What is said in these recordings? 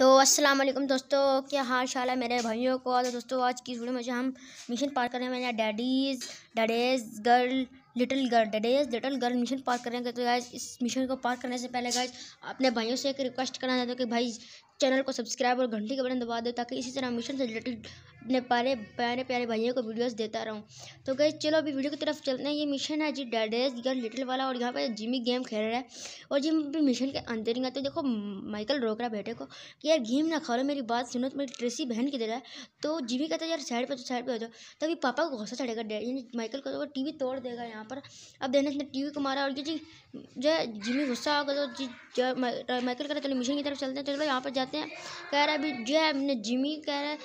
तो अस्सलाम वालेकुम दोस्तों क्या हाल चाल है मेरे भाइयों को तो दोस्तों आज की वीडियो में जो हम मिशन पार कर रहे हैं मेरे daddy's daddy's girl little girl daddy's little girl mission पार करेंगे तो गाइज इस मिशन को पार करने से पहले गाइज अपने भाइयों से एक रिक्वेस्ट करना चाहते हो कि भाई चैनल को सब्सक्राइब और घंटी का बटन दबा दो ताकि इसी तरह मिशन से रिलेटेड अपने प्यारे प्यारे प्यारे भाइयों को वीडियोस देता रहूँ तो गई चलो अभी वीडियो की तरफ चलते हैं ये मिशन है जी डेडेज गर्ल लिटिल वाला और यहाँ पर जिमी गेम खेल रहा है और जिम भी मिशन के अंदर ही आते तो देखो माइकल रोक रहा बेटे को कि यार गेम ना खा लो मेरी बात सुनो तो मेरी ट्रेसी बहन की तरह तो जिमी कहता है यार साइड पर साइड पर हो जाओ तभी पापा को गुस्सा चढ़ेगा यानी माइकल को टी तो वी तोड़ देगा यहाँ पर अब देने इसने टी वी को मारा और ये जी जो जिमी गुस्सा होगा तो माइकल कह रहा चलो मिशन की तरफ चलते हैं तो चलो यहाँ पर जाते हैं कह रहा है अभी जो है अपने जिमी कह रहा है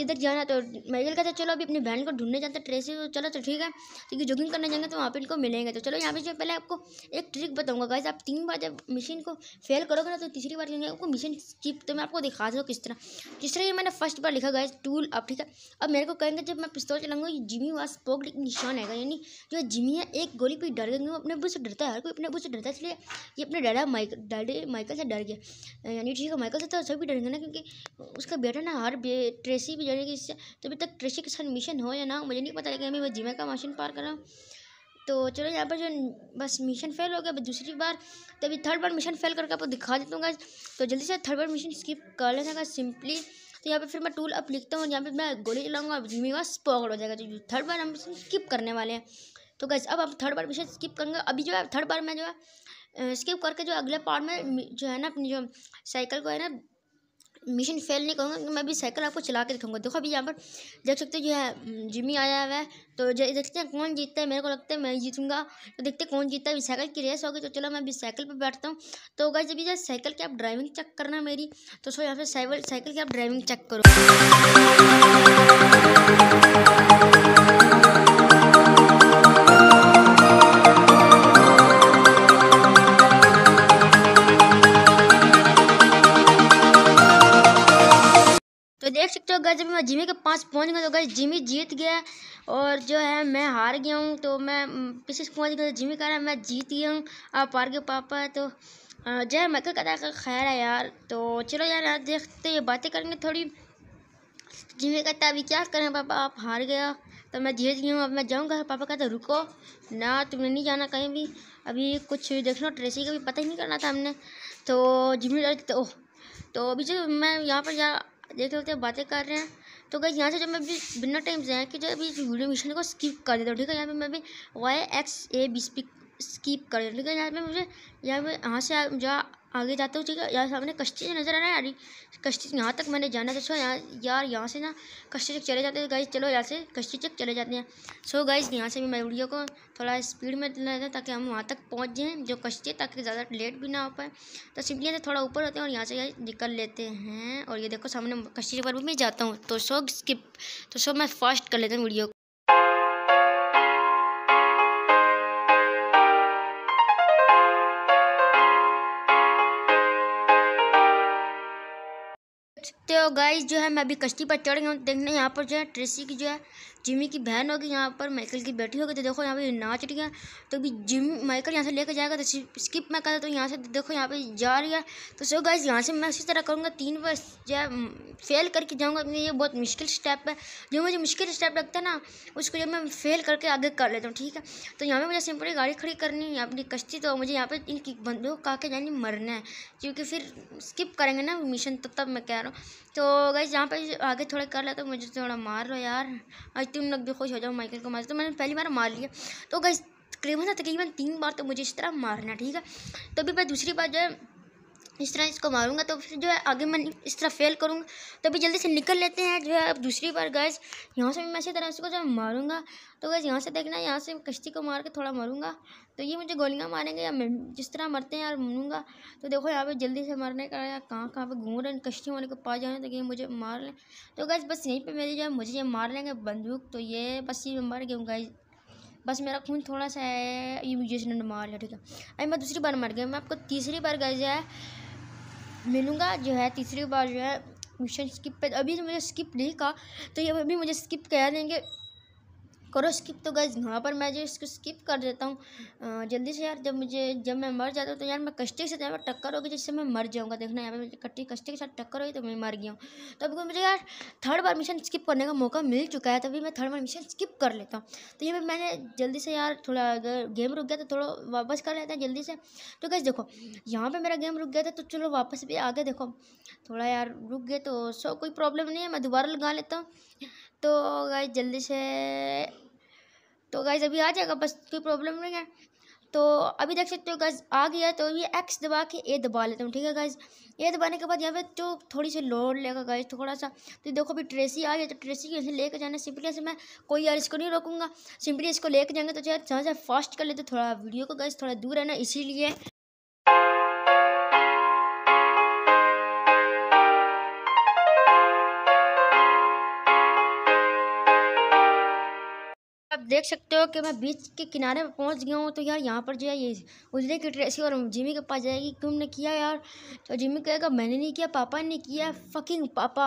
किधर जाना तो मैगल कहता चलो अभी अपनी बहन को ढूंढने जाते हैं ट्रेसी तो चलो तो ठीक है क्योंकि जॉगिंग करने जाएंगे तो वहाँ पर इनको मिलेंगे तो चलो यहाँ पे जो पहले आपको एक ट्रिक बताऊँगा गाइज आप तीन बार जब मशीन को फेल करोगे ना तो तीसरी बार जाएंगे आपको मशीन स्किप तो मैं आपको दिखा दूँ किस तरह जिस तरह ये मैंने फर्स्ट बार लिखा गाइज टूल अब ठीक है अब मेरे को कहेंगे जब मैं पिस्तौल चलाऊंगा ये जिमी वास पोक निशान आएगा यानी जो जिमी है एक गोली पर डर गई अपने बुस डरता है हर कोई अपने बुस डरता है इसलिए ये अपने डरा माइक डरे माइकल से डर गया यानी ठीक है माइकल से तो सभी डर गए ना क्योंकि उसका बेटा ना हर ट्रेसी भी यानी कि इससे तो अभी तक कृषि किसान मिशन हो या ना मुझे नहीं पता लेकिन अभी मैं जिमे का मशीन पार कर रहा हूँ तो चलो यहाँ पर जो बस मिशन फेल हो गया दूसरी बार तो अभी थर्ड बार मिशन फेल करके आपको दिखा देता हूँ तो जल्दी से थर्ड बार मिशन स्किप कर लेना सिंपली तो यहाँ पर फिर मैं टूल अप लिखता हूँ यहाँ पर मैं गोली चलाऊंगा मेरा स्पॉकड हो जाएगा तो थर्ड बार हम मिशन स्किप करने वाले हैं तो गैस अब आप थर्ड बार मिशन स्किप करेंगे अभी जो है थर्ड बार मैं जो है स्किप करके जो अगले पार्ट में जो है ना अपनी जो साइकिल को है ना मिशन फेल नहीं करूँगा क्योंकि मैं अभी साइकिल आपको चला के दिखाऊंगा देखो अभी यहाँ पर देख सकते हो जो है जिमी आया हुआ है तो देखते हैं कौन जीतता है मेरे को लगता है मैं जीतूंगा तो देखते हैं कौन जीतता है अभी साइकिल की रेस होगी तो चलो मैं अभी साइकिल पर बैठता हूँ तो होगा जब जो साइकिल की आप ड्राइविंग चेक करना मेरी तो सो यहाँ पर साइकिल की आप ड्राइविंग चेक करो गए तो जब मैं जिमी के पास पहुंच गया तो गए जिमी जीत गया और जो है मैं हार गया हूँ तो मैं पीछे से पहुँच गया तो जिमी कह रहा है मैं जीत गया हूँ आप हार गए पापा तो जो है मैं कहता है खैर है यार तो चलो यार यार देखते ये बातें करेंगे थोड़ी जिमी कहता है अभी क्या करें पापा आप हार गया तो मैं जीत गया हूँ अब मैं जाऊँगा पापा कहते रुको ना तुमने नहीं जाना कहीं भी अभी कुछ देखना ट्रेसी का भी पता ही नहीं करना था हमने तो जिम्मेदारी तो तो अभी जो मैं यहाँ पर जा देख लेते हैं बातें कर रहे हैं तो गई यहाँ से जब मैं भी बिना टाइम से कि जो इस वीडियो मिशन को स्किप कर देता हूँ ठीक है यहाँ पे मैं भी Y X A B skip कर देता हूँ ठीक है यहाँ पे मुझे यहाँ पे यहाँ से जहाँ आगे जाते हूँ ठीक है यार सामने कश्ती से नज़र आ रहा है यार कश्ती यहाँ तक मैंने जाना था तो सो यहाँ यार यहाँ से ना कश्ती चक चले जाते हैं गाइज तो चलो यहाँ से कश्ती चक चले जाते हैं सो गाइज यहाँ से भी मैं वीडियो को थोड़ा स्पीड में लेता ताकि हम वहाँ तक पहुँच जाएँ जो कश्ती है ताकि ज़्यादा लेट भी ना हो पाए तो सिंपली से थोड़ा ऊपर होते हैं और यहाँ से यहाँ निकल लेते हैं और ये देखो सामने कश्ती के बारे भी मैं जाता हूँ तो सो स्किप तो सो मैं फास्ट कर लेता हूँ वीडियो सकते हो गाइस जो है मैं अभी कश्ती पर चढ़ गया हूँ देखने यहाँ पर जो है ट्रेसी की जो है जिमी की बहन होगी यहाँ पर माइकल की बेटी होगी तो देखो यहाँ पर नाच रही है तो अभी जिम माइकल यहाँ से लेकर जाएगा तो स्किप मैं करता तो यहाँ से देखो यहाँ पे जा रही है तो सो गाइज यहाँ से मैं उसी तरह करूँगा तीन बार जो है फेल करके जाऊँगा क्योंकि ये बहुत मुश्किल स्टेप है जो मुझे मुश्किल स्टेप लगता है ना उसको जब मैं फेल करके आगे कर लेता हूँ ठीक है तो यहाँ पर मुझे सिंपली गाड़ी खड़ी करनी है अपनी कश्ती तो मुझे यहाँ पर इनकी बंदूक का के यानी मरना है क्योंकि फिर स्किप करेंगे ना मिशन तब तो तब मैं कह रहा हूँ तो गई यहाँ पे आगे थोड़ा कर लेता तो मुझे थोड़ा मार लो यार आज तुम लोग भी खुश हो जाओ माइकल को मार तो मैंने पहली बार मार लिया तो गई तकरीबन तकरीबन तीन बार तो मुझे इस तरह मारना ठीक है तो अभी मैं दूसरी बार जो है इस तरह इसको मारूंगा तो फिर जो है आगे मैं इस तरह फेल करूंगा तो अभी जल्दी से निकल लेते हैं जो है अब दूसरी बार गैस यहाँ से मैं इसी तरह इसको जो मारूंगा तो गैस यहाँ से देखना यहाँ से कश्ती को मार के थोड़ा मारूंगा तो ये मुझे गोलियाँ मारेंगे या जिस तरह मरते हैं यार मरूँगा तो देखो यहाँ पर जल्दी से मरने का या कहाँ कहाँ पर घूम रहे हैं कश्ती वाले को पा जाने तो ये मुझे मार लें तो गैस बस यहीं पर मेरी जो है मुझे ये मार लेंगे बंदूक तो ये बस ये मर गए हूँ गैस बस मेरा खून थोड़ा सा है ये मुझे मार लिया ठीक है अरे मैं दूसरी बार मर गया मैं आपको तीसरी बार गए जो है मिलूंगा जो है तीसरी बार जो है मिशन स्किप पे अभी तो मुझे स्किप नहीं कहा तो ये अभी मुझे स्किप कह देंगे करो स्किप तो गैस वहाँ पर मैं जो इसको स्किप कर देता हूँ जल्दी से यार जब मुझे जब मैं मर जाता हूँ तो यार मैं कश्ती के साथ यहाँ पर टक्कर होगी जिससे मैं मर जाऊँगा देखना यहाँ पर मुझे कट्टी कश्ती के साथ टक्कर होगी तो मैं मर गया हूँ तो अभी मुझे यार थर्ड बार मिशन स्किप करने का मौका मिल चुका है तभी मैं थर्ड बार मिशन स्किप कर लेता हूँ तो ये मैंने जल्दी से यार थोड़ा अगर गेम रुक गया तो थोड़ा वापस कर लेते हैं जल्दी से तो गैस देखो यहाँ पर मेरा गेम रुक गया था तो चलो वापस भी आगे देखो थोड़ा यार रुक गए तो सो कोई प्रॉब्लम नहीं है मैं दोबारा लगा लेता हूँ तो गाय जल्दी से तो गाइज अभी आ जाएगा बस कोई प्रॉब्लम नहीं है तो अभी देख सकते हो गाइज आ गया तो ये एक्स दबा के ए दबा लेता हूँ ठीक है गाइज ए दबाने के बाद यहाँ पे तो थोड़ी सी लोड लेगा गाइज थोड़ा सा तो देखो अभी ट्रेसी आ गया तो ट्रेसी को इसे लेकर जाना सिंपली से मैं कोई यार इसको नहीं रोकूंगा सिंपली इसको लेकर जाएंगे तो चाहे जहाँ से फास्ट कर लेते तो थोड़ा वीडियो को गाइज थोड़ा दूर है ना इसीलिए देख सकते हो कि मैं बीच के किनारे पर पहुँच गया हूँ तो यार यहाँ पर जो है ये उजले की ट्रेसी और जिमी के पास जाएगी तुमने किया यार तो जिमी कहेगा मैंने नहीं किया पापा ने किया फकिंग पापा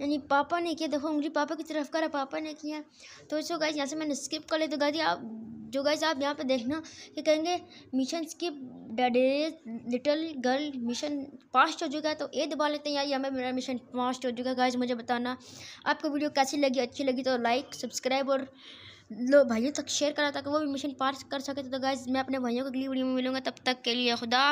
यानी पापा ने किया देखो उंगली पापा की तरफ करा पापा ने किया तो इसको गाइज यहाँ से मैंने स्किप कर ली तो गाजी आप जो गाइज आप यहाँ पर देखना कि कहेंगे mission skip daddy's little girl mission passed हो चुका है तो ए दबा लेते हैं यार यहाँ पर मेरा मिशन पास्ट हो चुका है गाइज मुझे बताना आपको वीडियो कैसी लगी अच्छी लगी तो लाइक सब्सक्राइब और लो भाइयों तक शेयर करा ताकि वो भी मिशन पास कर सके तो गाइज मैं अपने भाइयों को अगली वीडियो में मिलूंगा तब तक के लिए खुदा